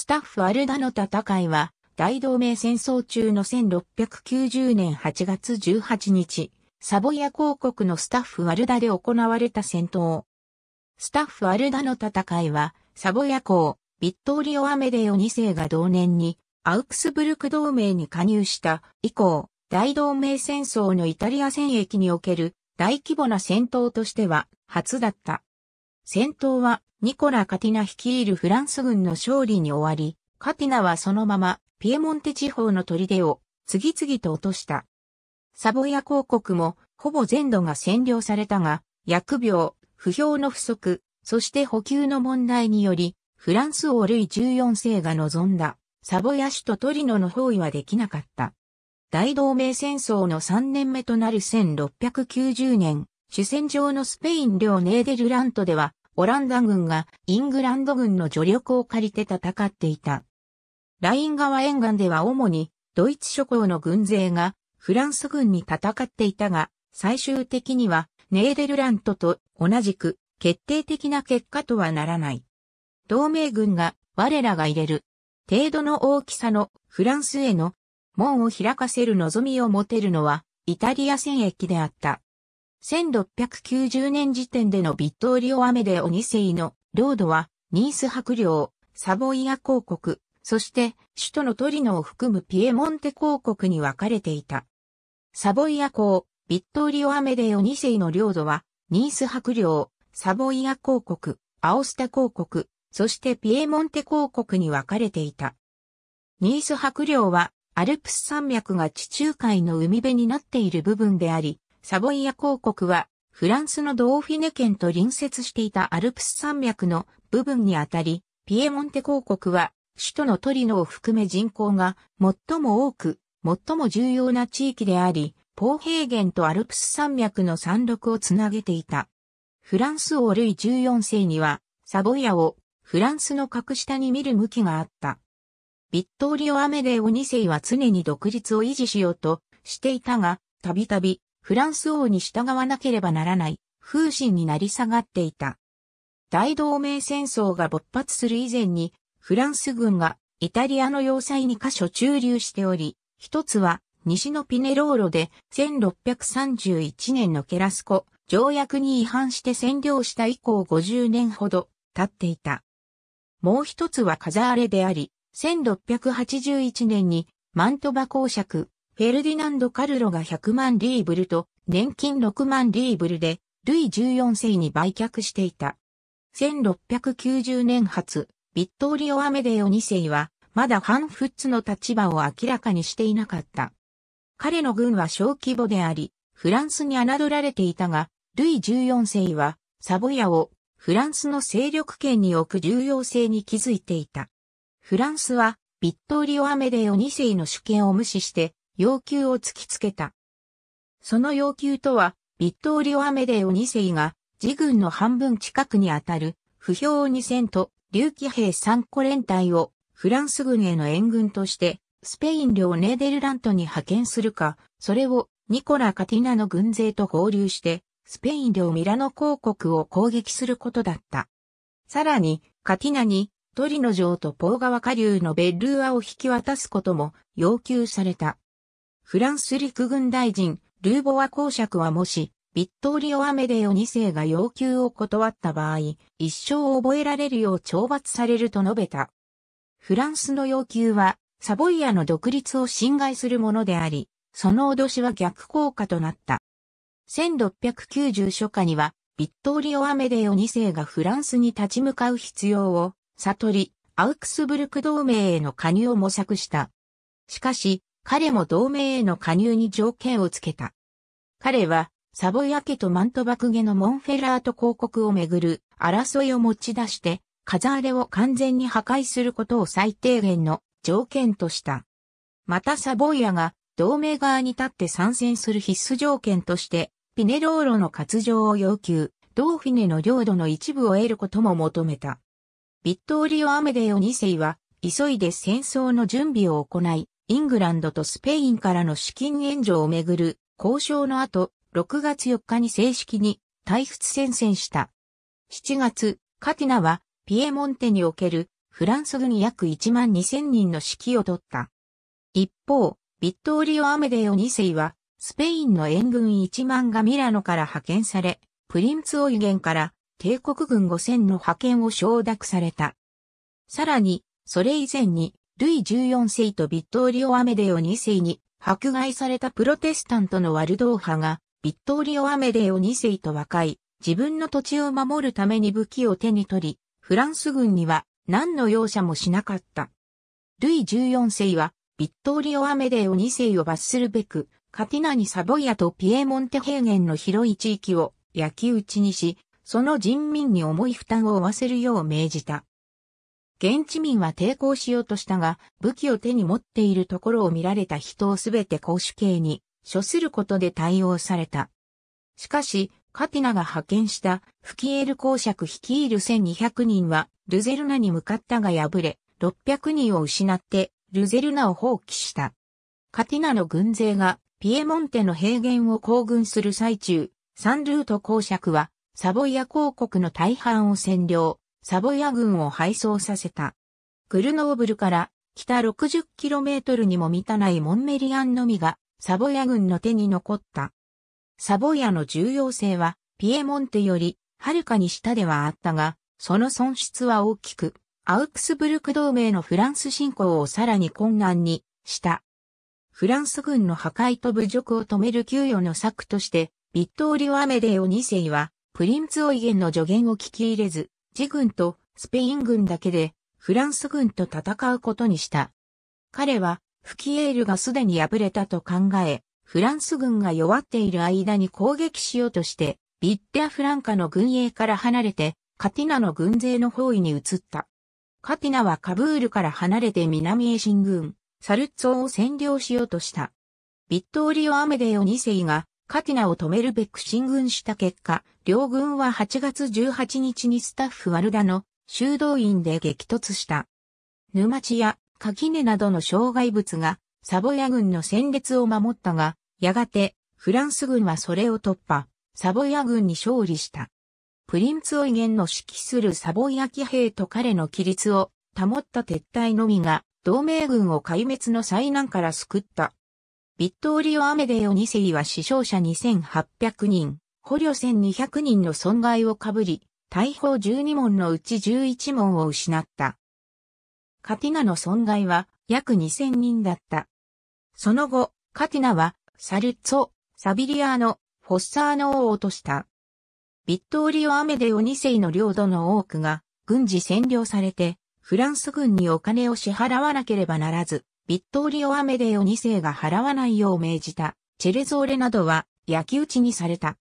スタッフアルダの戦いは、大同盟戦争中の1690年8月18日、サボヤ公国のスタッフアルダで行われた戦闘。スタッフアルダの戦いは、サボヤ公、ビットーリオ・アメデオ2世が同年に、アウクスブルク同盟に加入した以降、大同盟戦争のイタリア戦役における大規模な戦闘としては初だった。戦闘はニコラ・カティナ率いるフランス軍の勝利に終わり、カティナはそのままピエモンテ地方の砦を次々と落とした。サボヤ公国もほぼ全土が占領されたが、薬病、不評の不足、そして補給の問題により、フランス王ルイ14世が望んだ、サボヤ首都トリノの包囲はできなかった。大同盟戦争の3年目となる1690年、主戦場のスペイン領ネーデルラントでは、オランダ軍がイングランド軍の助力を借りて戦っていた。ライン川沿岸では主にドイツ諸侯の軍勢がフランス軍に戦っていたが、最終的にはネーデルラントと同じく決定的な結果とはならない。同盟軍が我らが入れる程度の大きさのフランスへの門を開かせる望みを持てるのはイタリア戦役であった。1690年時点でのビットーリオ・アメデオ2世の領土は、ニース伯領、サボイア公国、そして首都のトリノを含むピエモンテ公国に分かれていた。サボイア公、ビットーリオ・アメデオ2世の領土は、ニース伯領、サボイア公国、アオスタ公国、そしてピエモンテ公国に分かれていた。ニース伯領は、アルプス山脈が地中海の海辺になっている部分であり、サボイア公国は、フランスのドーフィネ県と隣接していたアルプス山脈の部分にあたり、ピエモンテ公国は、首都のトリノを含め人口が最も多く、最も重要な地域であり、ポー平原とアルプス山脈の山麓をつなげていた。フランス王ルイ14世には、サボイアをフランスの格下に見る向きがあった。ビットーリオ・アメデオ2世は常に独立を維持しようとしていたが、たびたびフランス王に従わなければならない風神になり下がっていた。大同盟戦争が勃発する以前に、フランス軍がイタリアの要塞に箇所駐留しており、一つは西のピネローロで1631年のケラスコ条約に違反して占領した以降50年ほど経っていた。もう一つはカザーレであり、1681年にマントバ公爵フェルディナンド・カルロが100万リーブルと年金6万リーブルで、ルイ14世に売却していた。1690年発、ビットーリオ・アメデオ2世は、まだハンフッツの立場を明らかにしていなかった。彼の軍は小規模であり、フランスに侮られていたが、ルイ14世は、サボヤをフランスの勢力圏に置く重要性に気づいていた。フランスは、ビットーリオ・アメデオ2世の主権を無視して、要求を突きつけた。その要求とは、ビットーリオ・アメデオ2世が、自軍の半分近くにあたる、不評2戦と、竜気兵3個連隊を、フランス軍への援軍として、スペイン領ネーデルラントに派遣するか、それを、ニコラ・カティナの軍勢と合流して、スペイン領ミラノ公国を攻撃することだった。さらに、カティナに、トリノ城とポー川下流のベッルーアを引き渡すことも要求された。フランス陸軍大臣、ルーボワ公爵はもし、ビットーリオ・アメデオ2世が要求を断った場合、一生覚えられるよう懲罰されると述べた。フランスの要求は、サボイアの独立を侵害するものであり、その脅しは逆効果となった。1690初夏には、ビットーリオ・アメデオ2世がフランスに立ち向かう必要を、悟り、アウクスブルク同盟への加入を模索した。しかし、彼も同盟への加入に条件をつけた。彼は、サボヤ家とマントバク家のモンフェラート公国をめぐる争いを持ち出して、カザーレを完全に破壊することを最低限の条件とした。またサボイアが同盟側に立って参戦する必須条件として、ピネローロの割譲を要求、ドーフィネの領土の一部を得ることも求めた。ビットーリオ・アメデオ2世は、急いで戦争の準備を行い、イングランドとスペインからの資金援助をめぐる交渉の後、6月4日に正式に退屈宣戦した。7月、カティナはピエモンテにおけるフランス軍約1万2000人の指揮を取った。一方、ビットーリオ・アメデオ2世は、スペインの援軍1万がミラノから派遣され、プリンツ・オイゲンから帝国軍5000の派遣を承諾された。さらに、それ以前に、ルイ14世とビットーリオ・アメデオ2世に迫害されたプロテスタントのワルドー派が、ビットーリオ・アメデオ2世と和解、自分の土地を守るために武器を手に取り、フランス軍には何の容赦もしなかった。ルイ14世は、ビットーリオ・アメデオ2世を罰するべく、カティナにサボイアとピエモンテ平原の広い地域を焼き討ちにし、その人民に重い負担を負わせるよう命じた。現地民は抵抗しようとしたが、武器を手に持っているところを見られた人をすべて公主刑に処することで対応された。しかし、カティナが派遣したフキエール公爵率いる1200人はルゼルナに向かったが敗れ、600人を失ってルゼルナを放棄した。カティナの軍勢がピエモンテの平原を行軍する最中、サンルート公爵はサボイア公国の大半を占領。サボヤ軍を敗走させた。グルノーブルから北 60km にも満たないモンメリアンのみがサボヤ軍の手に残った。サボヤの重要性はピエモンテよりはるかに下ではあったが、その損失は大きく、アウクスブルク同盟のフランス侵攻をさらに困難にした。フランス軍の破壊と侮辱を止める給与の策として、ビットーリオ・アメデオ2世は、プリンツ・オイゲンの助言を聞き入れず、ジ軍とスペイン軍だけでフランス軍と戦うことにした。彼はフキエールがすでに敗れたと考え、フランス軍が弱っている間に攻撃しようとして、ビッテアフランカの軍営から離れて、カティナの軍勢の包囲に移った。カティナはカブールから離れて南へ進軍、サルッツォを占領しようとした。ビットーリオ・アメデオ2世がカティナを止めるべく進軍した結果、両軍は8月18日にスタッフワルダの修道院で激突した。沼地や垣根などの障害物がサボヤ軍の戦列を守ったが、やがてフランス軍はそれを突破、サボヤ軍に勝利した。プリンツ・オイゲンの指揮するサボヤ騎兵と彼の規律を保った撤退のみが同盟軍を壊滅の災難から救った。ビットーリオ・アメデオ2世は死傷者2800人、捕虜1200人の損害をかぶり、大砲12門のうち11門を失った。カティナの損害は約2000人だった。その後、カティナはサルツォ、サビリアーノ、フォッサーノを落とした。ビットーリオ・アメデオ2世の領土の多くが軍事占領されて、フランス軍にお金を支払わなければならず、ビットーリオ・アメデオ2世が払わないよう命じた、チェレゾーレなどは焼き討ちにされた。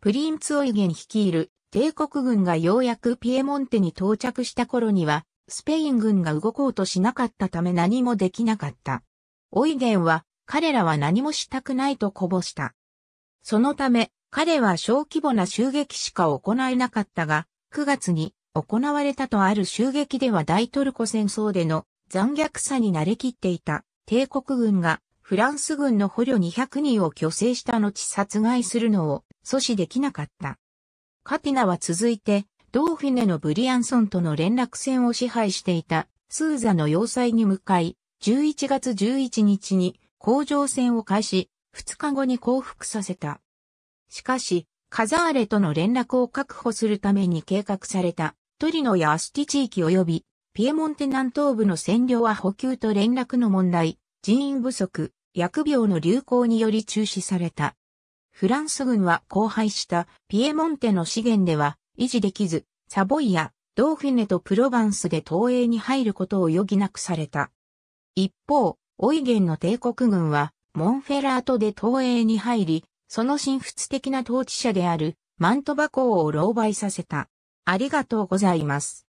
プリンツ・オイゲン率いる帝国軍がようやくピエモンテに到着した頃には、スペイン軍が動こうとしなかったため何もできなかった。オイゲンは、彼らは何もしたくないとこぼした。そのため、彼は小規模な襲撃しか行えなかったが、9月に行われたとある襲撃では大トルコ戦争での残虐さに慣れきっていた帝国軍がフランス軍の捕虜200人を虚勢した後殺害するのを阻止できなかった。カティナは続いてドーフィネのブリアンソンとの連絡船を支配していたスーザの要塞に向かい、11月11日に工場船を開始、2日後に降伏させた。しかし、カザーレとの連絡を確保するために計画されたトリノやアスティ地域及びピエモンテ南東部の占領は補給と連絡の問題、人員不足、疫病の流行により中止された。フランス軍は荒廃したピエモンテの資源では維持できず、サボイア、ドーフィネとプロヴァンスで東映に入ることを余儀なくされた。一方、オイゲンの帝国軍は、モンフェラートで東映に入り、その神仏的な統治者であるマントバ公を狼狽させた。ありがとうございます。